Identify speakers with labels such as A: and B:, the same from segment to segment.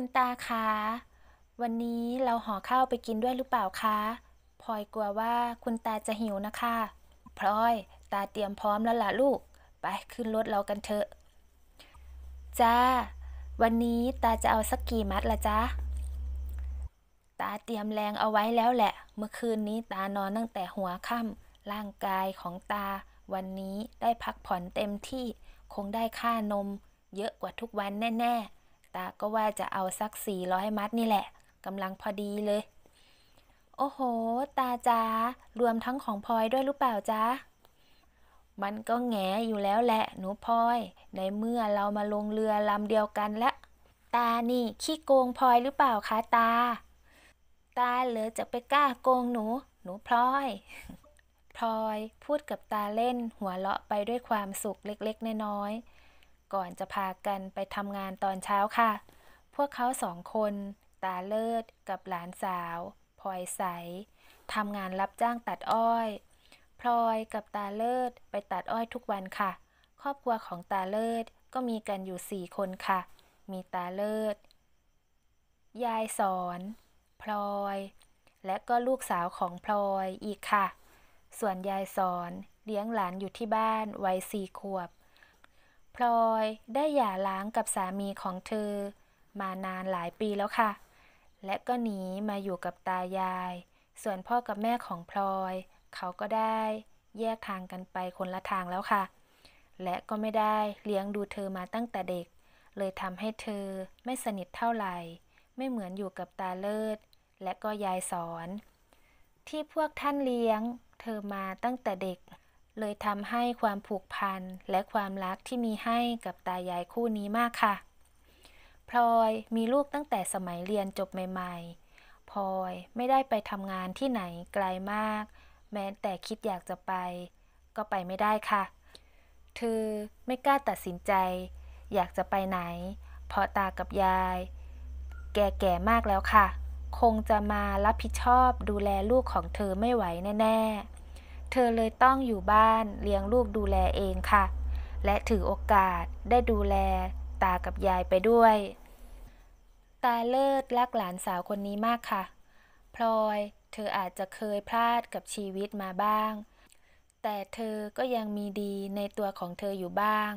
A: คุณตาคะ วันนี้เราห่อข้าวไปกินด้วยหรือเปล่าคะ พลอยกลัวว่าคุณตาจะหิวนะคะ พลอยตาเตรียมพร้อมแล้วล่ะลูก ไปขึ้นรถเรากันเถอะ จ้า วันนี้ตาจะเอาสักกี่มัดละจ้าตาเตรียมแรงเอาไว้แล้วแหละ เมื่อคืนนี้ตานอนตั้งแต่หัวค่ำร่างกายของตา วันนี้ได้พักผ่อนเต็มที่ คงได้ค่านม เยอะกว่าทุกวันแน่ ๆาก็ว่าจะเอาสักสี่ร้อยมัดนี่แหละกำลังพอดีเลย โอ้โห ตาจ้ารวมทั้งของพลอยด้วยหรือเปล่าจ้ามันก็แงอยู่แล้วแหละหนูพลอย ในเมื่อเรามาลงเรือลำเดียวกันละ ตานี่ ขี้โกงพลอยหรือเปล่าคะตา ตาเหลือจะไปกล้าโกงหนู หนูพลอยพลอยพูดกับตาเล่นหัวเราะไปด้วยความสุขเล็กๆน้อยๆก่อนจะพากันไปทำงานตอนเช้าค่ะ พวกเขาสองคน ตาเลิศกับหลานสาว พลอยใส ทำงานรับจ้างตัดอ้อย พลอยกับตาเลิศไปตัดอ้อยทุกวันค่ะ ครอบครัวของตาเลิศก็มีกันอยู่สี่คนค่ะ มีตาเลิศ ยายสอน พลอย และก็ลูกสาวของพลอยอีกค่ะ ส่วนยายสอนเลี้ยงหลานอยู่ที่บ้านวัยสี่ขวบพลอยได้หย่าร้างกับสามีของเธอ มานานหลายปีแล้วค่ะ และก็หนีมาอยู่กับตายาย ส่วนพ่อกับแม่ของพลอย เขาก็ได้แยกทางกันไปคนละทางแล้วค่ะ และก็ไม่ได้เลี้ยงดูเธอมาตั้งแต่เด็ก เลยทำให้เธอไม่สนิทเท่าไหร่ ไม่เหมือนอยู่กับตาเลิศและก็ยายสอน ที่พวกท่านเลี้ยงเธอมาตั้งแต่เด็กเลยทำให้ความผูกพันและความรักที่มีให้กับตายายคู่นี้มากค่ะ พลอยมีลูกตั้งแต่สมัยเรียนจบใหม่ ๆ พลอยไม่ได้ไปทำงานที่ไหนไกลมาก แม้แต่คิดอยากจะไป ก็ไปไม่ได้ค่ะ เธอไม่กล้าตัดสินใจ อยากจะไปไหน เพราะตากับยาย แก่ๆ มากแล้วค่ะ คงจะมารับผิดชอบดูแลลูกของเธอไม่ไหวแน่ ๆเธอเลยต้องอยู่บ้านเลี้ยงลูกดูแลเองค่ะ และถือโอกาสได้ดูแลตากับยายไปด้วย ตาเลิศรักหลานสาวคนนี้มากค่ะพลอยเธออาจจะเคยพลาดกับชีวิตมาบ้าง แต่เธอก็ยังมีดีในตัวของเธออยู่บ้าง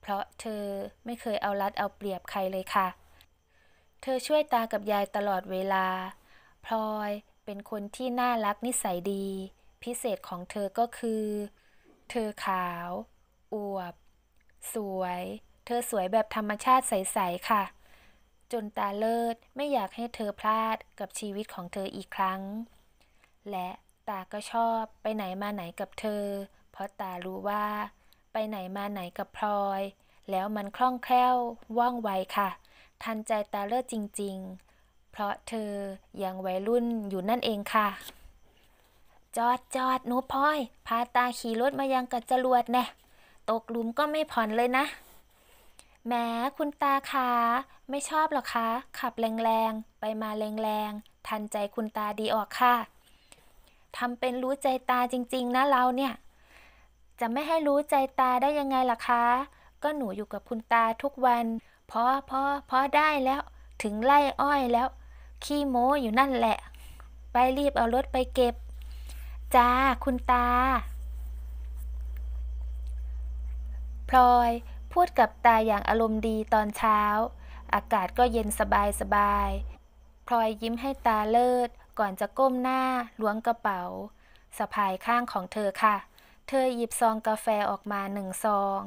A: เพราะเธอไม่เคยเอารัดเอาเปรียบใครเลยค่ะ เธอช่วยตากับยายตลอดเวลา พลอยเป็นคนที่น่ารักนิสัยดีพิเศษของเธอก็คือ เธอขาว อวบ สวย เธอสวยแบบธรรมชาติใสๆค่ะ จนตาเลิศไม่อยากให้เธอพลาดกับชีวิตของเธออีกครั้ง และตาก็ชอบไปไหนมาไหนกับเธอ เพราะตารู้ว่า ไปไหนมาไหนกับพลอย แล้วมันคล่องแคล่วว่องไวค่ะ ทันใจตาเลิศจริง ๆ เพราะเธอยังวัยรุ่นอยู่นั่นเองค่ะจอดจอดหนูพลอยพาตาขี่รถมายังกับจรวดแน่ตกหลุมก็ไม่ผ่อนเลยนะแหมคุณตาคะไม่ชอบหรอคะ ขับแรงๆ ไปมาแรงๆ ทันใจคุณตาดีออกค่ะทำเป็นรู้ใจตาจริงๆ นะเราเนี่ยจะไม่ให้รู้ใจตาได้ยังไงล่ะคะก็หนูอยู่กับคุณตาทุกวันพอพอพอได้แล้วถึงไล่อ้อยแล้ว ขี้โม้อยู่นั่นแหละ ไปรีบเอารถไปเก็บจ้า คุณตา พลอยพูดกับตาอย่างอารมณ์ดีตอนเช้า อากาศก็เย็นสบายสบายพลอยยิ้มให้ตาเลิศก่อนจะก้มหน้าล้วงกระเป๋าสะพายข้างของเธอค่ะ เธอหยิบซองกาแฟออกมาหนึ่งซอง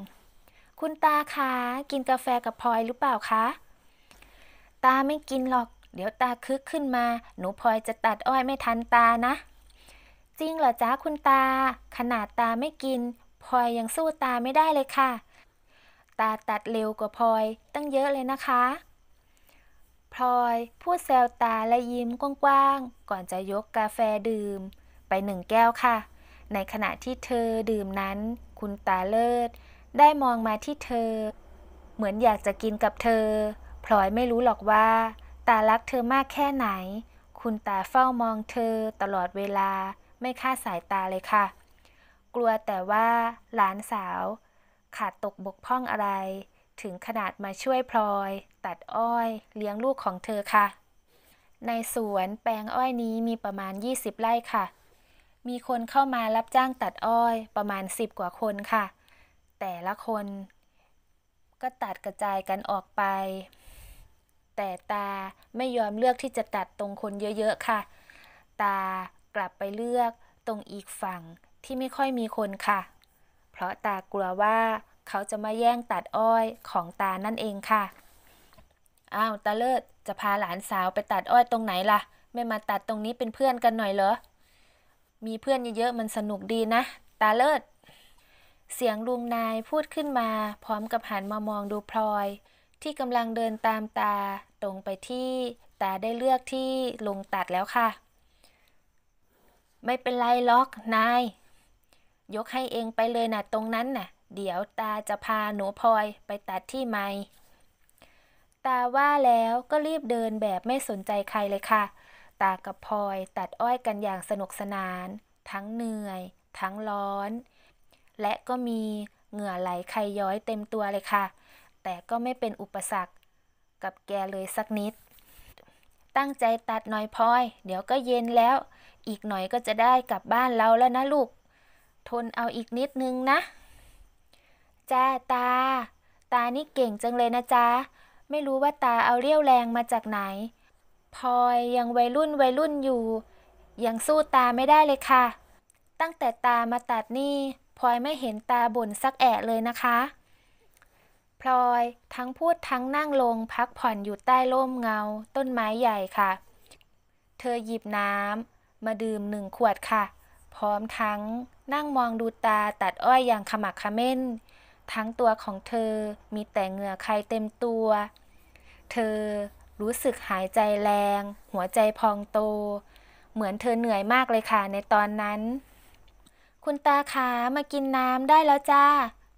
A: คุณตาคะกินกาแฟกับพลอยหรือเปล่าคะ ตาไม่กินหรอก เดี๋ยวตาคึกขึ้นมา หนูพลอยจะตัดอ้อยไม่ทันตานะจริงเหรอจ้าคุณตา ขนาดตาไม่กินพลอยยังสู้ตาไม่ได้เลยค่ะ ตาตัดเร็วกว่าพลอย ตั้งเยอะเลยนะคะ พลอยพูดแซวตาและยิ้มกว้างๆก่อนจะยกกาแฟดื่ม ไปหนึ่งแก้วค่ะ ในขณะที่เธอดื่มนั้น คุณตาเลิศได้มองมาที่เธอ เหมือนอยากจะกินกับเธอ พลอยไม่รู้หรอกว่า ตารักเธอมากแค่ไหน คุณตาเฝ้ามองเธอตลอดเวลาไม่คาดสายตาเลยค่ะ กลัวแต่ว่าหลานสาว ขาดตกบกพร่องอะไร ถึงขนาดมาช่วยพลอย ตัดอ้อยเลี้ยงลูกของเธอค่ะ ในสวนแปลงอ้อยนี้มีประมาณ 20 ไร่ค่ะ มีคนเข้ามารับจ้างตัดอ้อยประมาณ 10 กว่าคนค่ะ แต่ละคน ก็ตัดกระจายกันออกไป แต่ตาไม่ยอมเลือกที่จะตัดตรงคนเยอะ ๆ ค่ะ ตากลับไปเลือกตรงอีกฝั่งที่ไม่ค่อยมีคนค่ะ เพราะตากลัวว่าเขาจะมาแย่งตัดอ้อยของตานั่นเองค่ะ อ้าว ตาเลิศจะพาหลานสาวไปตัดอ้อยตรงไหนล่ะ ไม่มาตัดตรงนี้เป็นเพื่อนกันหน่อยเหรอ มีเพื่อนเยอะๆ มันสนุกดีนะ ตาเลิศ เสียงลุงนายพูดขึ้นมา พร้อมกับหันมามองดูพลอย ที่กำลังเดินตามตาตรงไปที่ตาได้เลือกที่ลุงตัดแล้วค่ะไม่เป็นไรล็อกนาย ยกให้เองไปเลยนะตรงนั้นน่ะเดี๋ยวตาจะพาหนูพลอยไปตัดที่ไม้ตาว่าแล้วก็รีบเดินแบบไม่สนใจใครเลยค่ะ ตากับพลอยตัดอ้อยกันอย่างสนุกสนาน ทั้งเหนื่อย ทั้งร้อน และก็มีเหงื่อไหลใครย้อยเต็มตัวเลยค่ะ แต่ก็ไม่เป็นอุปสรรคกับแกเลยสักนิด ตั้งใจตัดหน่อยพลอยเดี๋ยวก็เย็นแล้วอีกหน่อยก็จะได้กลับบ้านเราแล้วนะลูก ทนเอาอีกนิดนึงนะ จ้าตา ตานี่เก่งจังเลยนะจ๊ะไม่รู้ว่าตาเอาเรี่ยวแรงมาจากไหน พลอยยังวัยรุ่นวัยรุ่นอยู่ ยังสู้ตาไม่ได้เลยค่ะ ตั้งแต่ตามาตัดนี่พลอยไม่เห็นตาบ่นสักแอะเลยนะคะ พลอยทั้งพูดทั้งนั่งลงพักผ่อนอยู่ใต้ร่มเงาต้นไม้ใหญ่ค่ะ เธอหยิบน้ำมาดื่มหนึ่งขวดค่ะ พร้อมทั้งนั่งมองดูตาตัดอ้อยอย่างขมักขม้น ทั้งตัวของเธอมีแต่เหงื่อใครเต็มตัว เธอรู้สึกหายใจแรง หัวใจพองโต เหมือนเธอเหนื่อยมากเลยค่ะในตอนนั้น คุณตาขามากินน้ำได้แล้วจ้า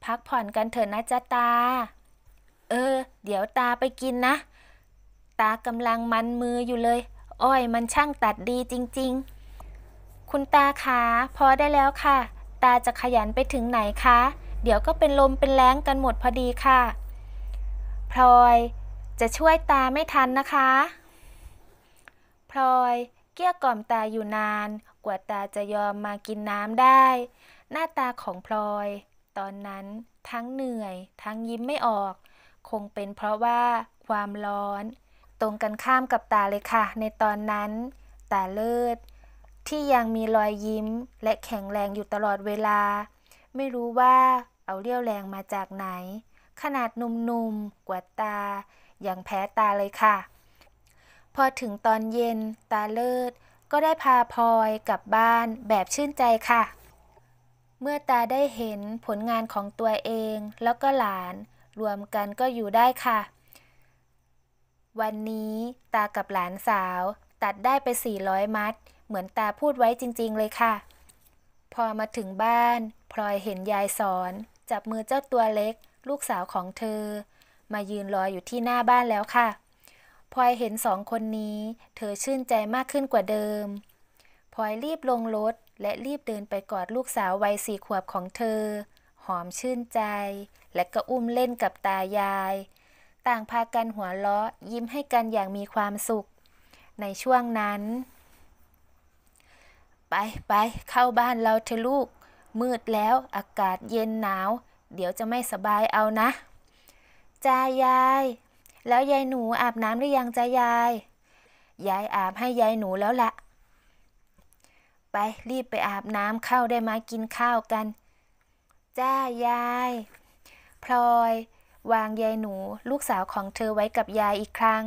A: พักผ่อนกันเถอะนะจ๊ะตา เออ เดี๋ยวตาไปกินนะ ตากำลังมันมืออยู่เลย อ้อยมันช่างตัดดีจริงๆคุณตาคะพอได้แล้วค่ะ ตาจะขยันไปถึงไหนคะ เดี๋ยวก็เป็นลมเป็นแรงกันหมดพอดีค่ะ พลอยจะช่วยตาไม่ทันนะคะ พลอยเกี้ยกล่อมตาอยู่นาน กว่าตาจะยอมมากินน้ำได้ หน้าตาของพลอย ตอนนั้นทั้งเหนื่อยทั้งยิ้มไม่ออก คงเป็นเพราะว่า ความร้อน ตรงกันข้ามกับตาเลยค่ะ ในตอนนั้น ตาเลิศที่ยังมีรอยยิ้มและแข็งแรงอยู่ตลอดเวลา ไม่รู้ว่าเอาเรี่ยวแรงมาจากไหน ขนาดหนุ่มๆ กว่าตา อย่างแพ้ตาเลยค่ะ พอถึงตอนเย็นตาเลิศ ก็ได้พาพลอยกลับบ้านแบบชื่นใจค่ะ เมื่อตาได้เห็นผลงานของตัวเองแล้วก็หลาน รวมกันก็อยู่ได้ค่ะ วันนี้ตากับหลานสาว ตัดได้ไป 400 มัดเหมือนตาพูดไว้จริงๆเลยค่ะ พอมาถึงบ้าน พลอยเห็นยายสอน จับมือเจ้าตัวเล็กลูกสาวของเธอ มายืนรออยู่ที่หน้าบ้านแล้วค่ะ พลอยเห็นสองคนนี้ เธอชื่นใจมากขึ้นกว่าเดิม พลอยรีบลงรถและรีบเดินไปกอดลูกสาววัยสี่ขวบของเธอ หอมชื่นใจและก็อุ้มเล่นกับตายาย ต่างพากันหัวเราะยิ้มให้กันอย่างมีความสุข ในช่วงนั้นไปไปเข้าบ้านเราเถอะลูกมืดแล้วอากาศเย็นหนาว เดี๋ยวจะไม่สบายเอานะ จ้ายาย แล้วยายหนูอาบน้ำหรือยังจ้ายายยายอาบให้ยายหนูแล้วละไปรีบไปอาบน้ำเข้าได้มากินข้าวกันจ้ายาย พลอยวางยายหนูลูกสาวของเธอไว้กับยายอีกครั้ง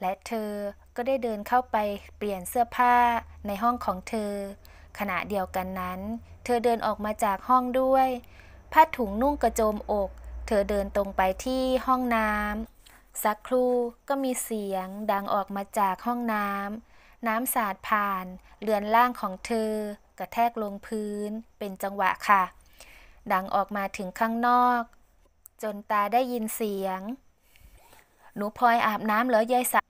A: และเธอก็ได้เดินเข้าไปเปลี่ยนเสื้อผ้าในห้องของเธอ ขณะเดียวกันนั้น เธอเดินออกมาจากห้องด้วยผ้าถุงนุ่งกระโจมอก เธอเดินตรงไปที่ห้องน้ำสักครู่ก็มีเสียงดังออกมาจากห้องน้ำน้ำสาดผ่าน เรือนล่างของเธอกระแทกลงพื้นเป็นจังหวะค่ะ ดังออกมาถึงข้างนอก จนตาได้ยินเสียง หนูพลอยอาบน้ำเหรอยายสา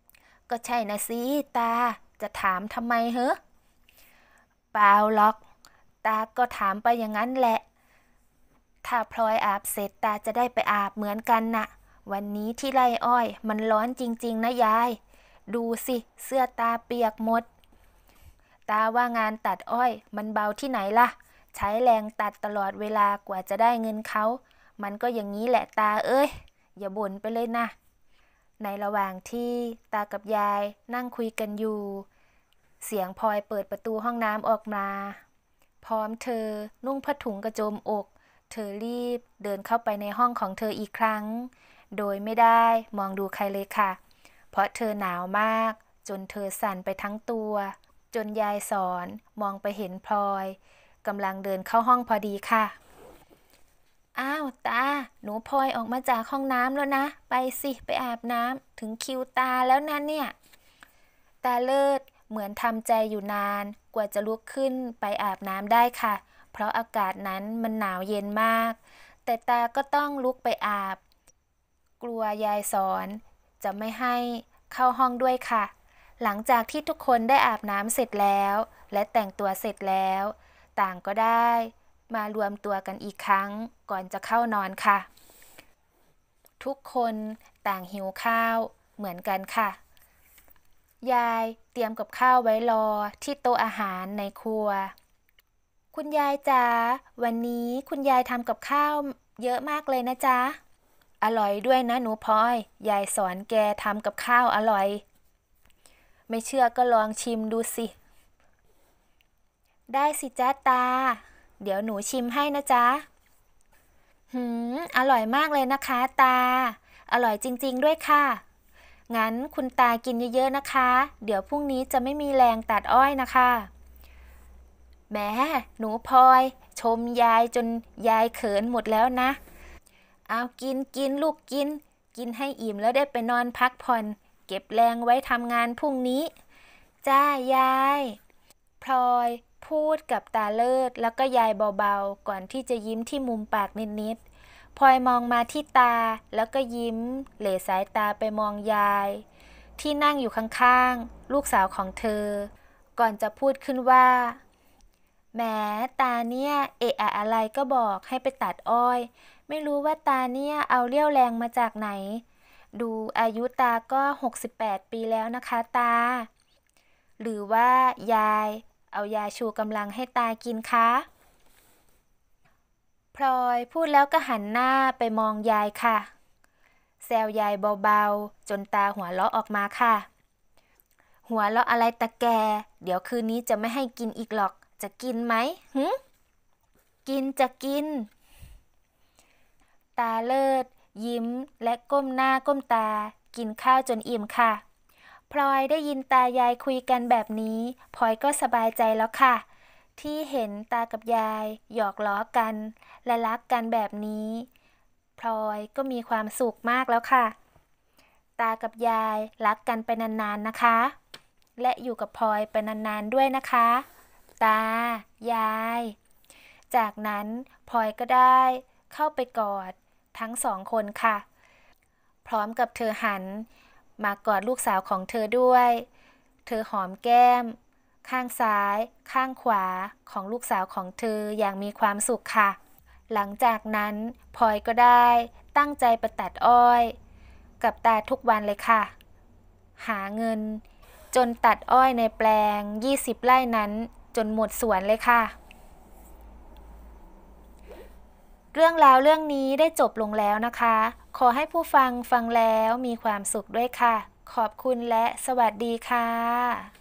A: ก็ใช่นะสิตาจะถามทำไมเหรอเปล่าหรอก ตาก็ถามไปอย่างนั้นแหละ ถ้าพลอยอาบเสร็จตาจะได้ไปอาบเหมือนกันนะ่ะวันนี้ที่ไร่อ้อย มันร้อนจริง ๆนะยาย ดูสิ เสื้อตาเปียกหมด ตาว่างานตัดอ้อยมันเบาที่ไหนล่ะ ใช้แรงตัดตลอดเวลากว่าจะได้เงินเขา มันก็อย่างนี้แหละ ตาเอ้ยอย่าบ่นไปเลยนะในระหว่างที่ตากับยายนั่งคุยกันอยู่ เสียงพลอยเปิดประตูห้องน้ำออกมา พร้อมเธอนุ่งผ้าถุงกระโจมอก เธอรีบเดินเข้าไปในห้องของเธออีกครั้ง โดยไม่ได้มองดูใครเลยค่ะ เพราะเธอหนาวมาก จนเธอสั่นไปทั้งตัว จนยายสอนมองไปเห็นพลอยกำลังเดินเข้าห้องพอดีค่ะอ้าวตาหนูพลอยออกมาจากห้องน้ำแล้วนะ ไปสิไปอาบน้ำถึงคิวตาแล้วนะเนี่ยตาเลิศเหมือนทำใจอยู่นาน กว่าจะลุกขึ้นไปอาบน้ำได้ค่ะ เพราะอากาศนั้นมันหนาวเย็นมาก แต่ตาก็ต้องลุกไปอาบ กลัวยายสอน จะไม่ให้เข้าห้องด้วยค่ะ หลังจากที่ทุกคนได้อาบน้ำเสร็จแล้ว และแต่งตัวเสร็จแล้ว ต่างก็ได้มารวมตัวกันอีกครั้งก่อนจะเข้านอนค่ะ ทุกคนต่างหิวข้าวเหมือนกันค่ะ ยายเตรียมกับข้าวไว้รอที่โต๊ะอาหารในครัว คุณยายจ๋าวันนี้คุณยายทำกับข้าวเยอะมากเลยนะจ๊ะ อร่อยด้วยนะหนูพลอยยายสอนแกทำกับข้าวอร่อย ไม่เชื่อก็ลองชิมดูสิ ได้สิจ้าตาเดี๋ยวหนูชิมให้นะจ๊ะ หืม อร่อยมากเลยนะคะ ตา อร่อยจริง ๆด้วยค่ะ งั้นคุณตากินเยอะ ๆ นะคะ เดี๋ยวพรุ่งนี้จะไม่มีแรงตัดอ้อยนะคะแหมหนูพลอย ชมยายจนยายเขินหมดแล้วนะ เอากินกินลูกกิน กินให้อิ่มแล้วได้ไปนอนพักผ่อน เก็บแรงไว้ทำงานพรุ่งนี้ จ้า ยาย พลอยพูดกับตาเลิศแล้วก็ยายเบาๆ ก่อนที่จะยิ้มที่มุมปากนิดๆพลอยมองมาที่ตาแล้วก็ยิ้ม เหล่สายตาไปมองยาย ที่นั่งอยู่ข้างๆลูกสาวของเธอ ก่อนจะพูดขึ้นว่าแหมตาเนี่ย เอะอะอะไรก็บอกให้ไปตัดอ้อย ไม่รู้ว่าตาเนี่ยเอาเรี่ยวแรงมาจากไหน ดูอายุตาก็ 68 ปีแล้วนะคะตา หรือว่ายายเอายาชูกำลังให้ตากินคะพลอยพูดแล้วก็หันหน้าไปมองยายค่ะ แซวยายเบาๆ จนตาหัวเราะออกมาค่ะ หัวเราะอะไรตะแก เดี๋ยวคืนนี้จะไม่ให้กินอีกหรอกจะกินไหมหึกินจะกิน ตาเลิศ ยิ้ม และก้มหน้าก้มตา กินข้าวจนอิ่มค่ะพลอยได้ยินตายายคุยกันแบบนี้พลอยก็สบายใจแล้วค่ะ ที่เห็นตากับยาย หยอกล้อกัน และรักกันแบบนี้พลอยก็มีความสุขมากแล้วค่ะ ตากับยายรักกันไปนานๆนะคะ และอยู่กับพลอยไปนานๆ ด้วยนะคะ ตายาย จากนั้นพลอยก็ได้เข้าไปกอดทั้งสองคนค่ะ พร้อมกับเธอหันมากอดลูกสาวของเธอด้วย เธอหอมแก้ม ข้างซ้าย ข้างขวาของลูกสาวของเธออย่างมีความสุขค่ะ หลังจากนั้นพลอยก็ได้ตั้งใจไปตัดอ้อย กับตาทุกวันเลยค่ะ หาเงิน จนตัดอ้อยในแปลง 20ไร่นั้น จนหมดสวนเลยค่ะเรื่องราวเรื่องนี้ได้จบลงแล้วนะคะ ขอให้ผู้ฟังฟังแล้วมีความสุขด้วยค่ะ ขอบคุณและสวัสดีค่ะ